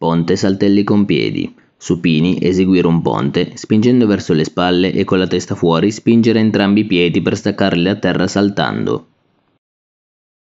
Ponte saltelli con piedi. Supini eseguire un ponte, spingendo verso le spalle e con la testa fuori spingere entrambi i piedi per staccarli a terra saltando.